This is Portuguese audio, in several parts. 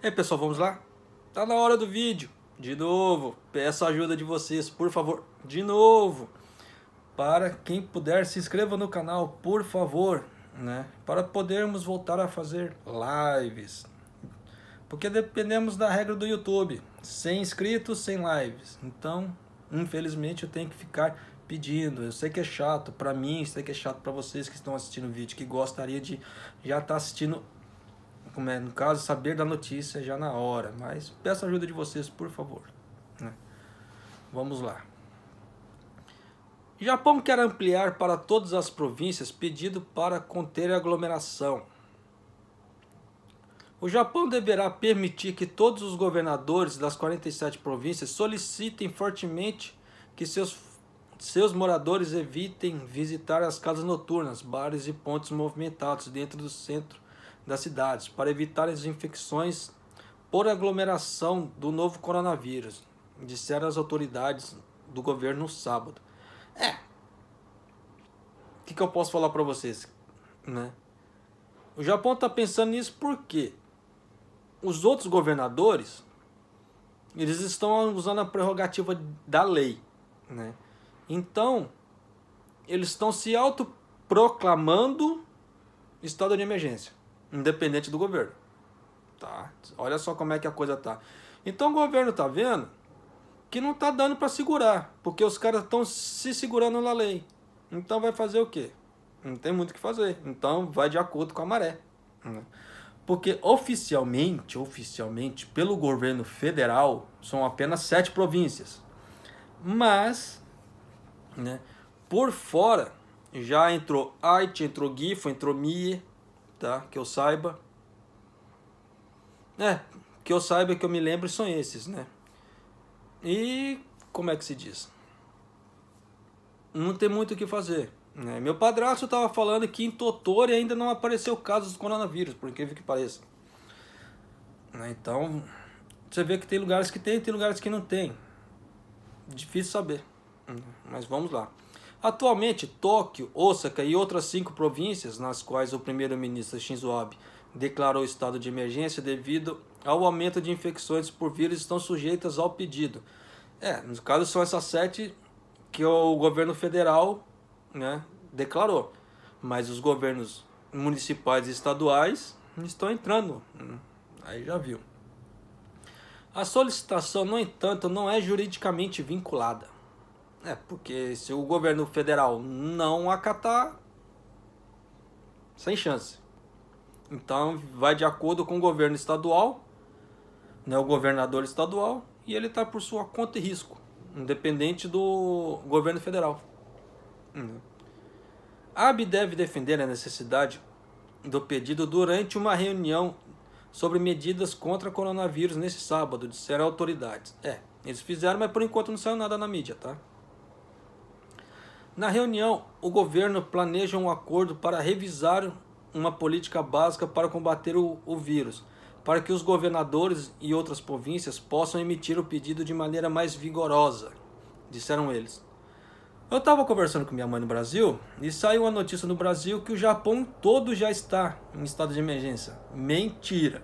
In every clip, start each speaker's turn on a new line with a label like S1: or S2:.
S1: E aí, pessoal, vamos lá? Tá na hora do vídeo. De novo, peço a ajuda de vocês, por favor. De novo. Para quem puder, se inscreva no canal, por favor. Né? Para podermos voltar a fazer lives. Porque dependemos da regra do YouTube. Sem inscritos, sem lives. Então, infelizmente, eu tenho que ficar pedindo. Eu sei que é chato para mim, sei que é chato para vocês que estão assistindo o vídeo, que gostaria de já estar tá assistindo como é no caso, saber da notícia já na hora. Mas peço a ajuda de vocês, por favor. Né? Vamos lá. Japão quer ampliar para todas as províncias pedido para conter aglomeração. O Japão deverá permitir que todos os governadores das 47 províncias solicitem fortemente que seus, seus moradores evitem visitar as casas noturnas, bares e pontos movimentados dentro do centro das cidades para evitar as infecções por aglomeração do novo coronavírus, disseram as autoridades do governo no sábado. É. O que, que eu posso falar para vocês? Né? O Japão está pensando nisso porque os outros governadores eles estão usando a prerrogativa da lei. Né? Então, eles estão se autoproclamando estado de emergência independente do governo. Tá? Olha só como é que a coisa tá. Então o governo tá vendo que não tá dando para segurar, porque os caras estão se segurando na lei. Então vai fazer o quê? Não tem muito o que fazer. Então vai de acordo com a maré. Né? Porque oficialmente, oficialmente, pelo governo federal, são apenas sete províncias. Mas, né, por fora, já entrou Haiti, entrou Gifo, entrou Mie, tá? Que eu saiba. É, que eu saiba, que eu me lembro, são esses, né? E como é que se diz? Não tem muito o que fazer. Né? Meu padrasto estava falando que em Totoro ainda não apareceu casos do coronavírus, por incrível que pareça. Né, então, você vê que tem lugares que tem, tem lugares que não tem. Difícil saber. Né? Mas vamos lá. Atualmente, Tóquio, Osaka e outras cinco províncias, nas quais o primeiro-ministro Shinzo Abe declarou estado de emergência devido ao aumento de infecções por vírus, estão sujeitas ao pedido. É, no caso são essas sete que o governo federal né, declarou, mas os governos municipais e estaduais estão entrando. Né, aí já viu. A solicitação, no entanto, não é juridicamente vinculada. É, porque se o governo federal não acatar, sem chance. Então vai de acordo com o governo estadual, né, o governador estadual, e ele está por sua conta e risco, independente do governo federal. A AB deve defender a necessidade do pedido durante uma reunião sobre medidas contra coronavírus nesse sábado, disseram autoridades. É, eles fizeram, mas por enquanto não saiu nada na mídia, tá? Na reunião, o governo planeja um acordo para revisar uma política básica para combater o, o vírus, para que os governadores e outras províncias possam emitir o pedido de maneira mais vigorosa, disseram eles. Eu estava conversando com minha mãe no Brasil e saiu uma notícia no Brasil que o Japão todo já está em estado de emergência. Mentira.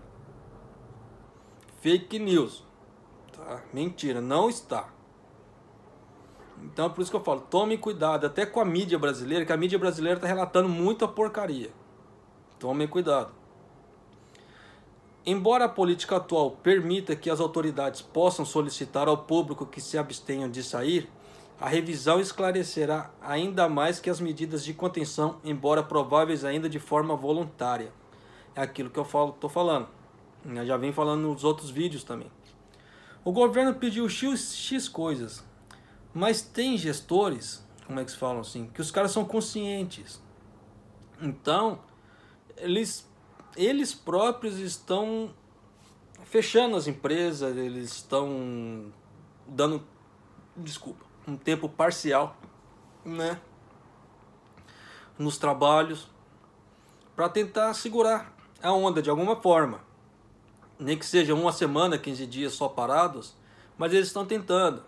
S1: Fake news. Tá? Mentira, não está. Então é por isso que eu falo, tome cuidado, até com a mídia brasileira, que a mídia brasileira está relatando muita porcaria. Tome cuidado. Embora a política atual permita que as autoridades possam solicitar ao público que se abstenham de sair, a revisão esclarecerá ainda mais que as medidas de contenção, embora prováveis ainda de forma voluntária. É aquilo que eu estou falando. Eu já vem falando nos outros vídeos também. O governo pediu X, X coisas, mas tem gestores, como é que se falam assim, que os caras são conscientes. Então, eles, eles próprios estão fechando as empresas, eles estão dando, desculpa, um tempo parcial, né? Nos trabalhos, para tentar segurar a onda de alguma forma. Nem que seja uma semana, 15 dias só parados, mas eles estão tentando.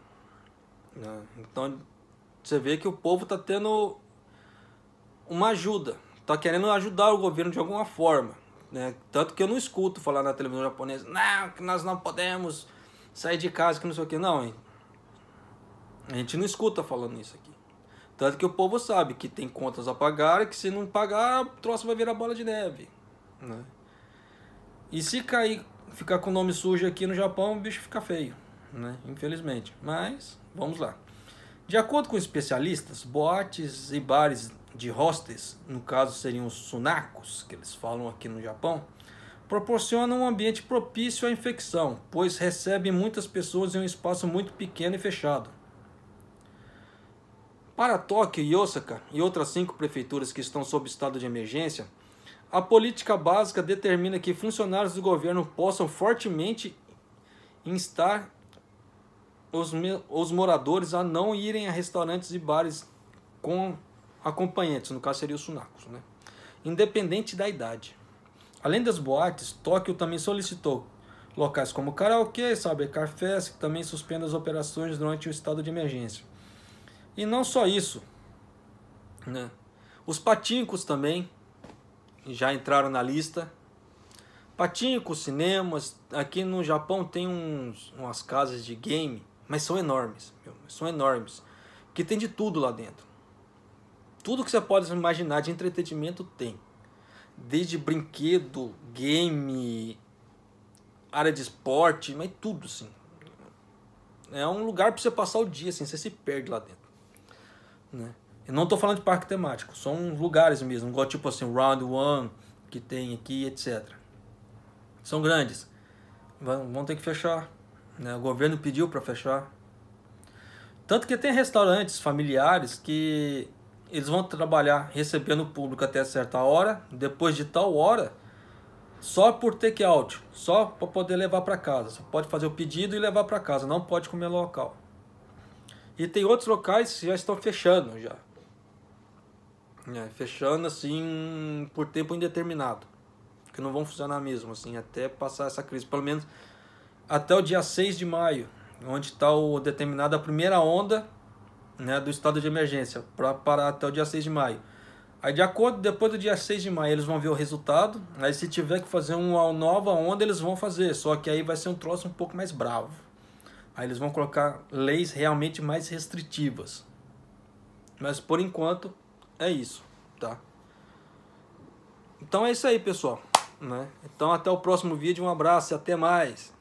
S1: Né? Então você vê que o povo está tendo uma ajuda, está querendo ajudar o governo de alguma forma. Né? Tanto que eu não escuto falar na televisão japonesa, não, que nós não podemos sair de casa, que não sei o que. Não, a gente não escuta falando isso aqui. Tanto que o povo sabe que tem contas a pagar e que se não pagar, o troço vai virar bola de neve. Né? E se cair, ficar com o nome sujo aqui no Japão, o bicho fica feio, né? Infelizmente. Mas Vamos lá. De acordo com especialistas, boates e bares de hostes, no caso seriam os sunakos, que eles falam aqui no Japão, proporcionam um ambiente propício à infecção, pois recebem muitas pessoas em um espaço muito pequeno e fechado. Para Tóquio e Osaka e outras cinco prefeituras que estão sob estado de emergência, a política básica determina que funcionários do governo possam fortemente instar os, os moradores a não irem a restaurantes e bares com acompanhantes, no caso seria os sunacos, né? independente da idade. Além das boates, Tóquio também solicitou locais como karaokê, saber Fest, que também suspendam as operações durante o estado de emergência. E não só isso, né? Os patincos também já entraram na lista. Patincos, cinemas, aqui no Japão tem uns, umas casas de game mas são enormes, meu, são enormes. Que tem de tudo lá dentro. Tudo que você pode imaginar de entretenimento tem. Desde brinquedo, game, área de esporte, mas tudo, sim. É um lugar para você passar o dia, assim, você se perde lá dentro. Né? Eu não estou falando de parque temático, são lugares mesmo, igual tipo assim, Round One, que tem aqui, etc. São grandes. Vão ter que fechar né? O governo pediu para fechar. Tanto que tem restaurantes familiares que eles vão trabalhar recebendo o público até certa hora, depois de tal hora, só por take out, só para poder levar para casa. Você pode fazer o pedido e levar para casa, não pode comer local. E tem outros locais que já estão fechando já. É, fechando assim por tempo indeterminado, que não vão funcionar mesmo assim até passar essa crise, pelo menos até o dia 6 de maio, onde está determinada a primeira onda né, do estado de emergência, para parar até o dia 6 de maio. Aí, de acordo, depois do dia 6 de maio, eles vão ver o resultado. Aí, se tiver que fazer uma nova onda, eles vão fazer. Só que aí vai ser um troço um pouco mais bravo. Aí, eles vão colocar leis realmente mais restritivas. Mas, por enquanto, é isso, tá? Então, é isso aí, pessoal. Né? Então, até o próximo vídeo. Um abraço e até mais.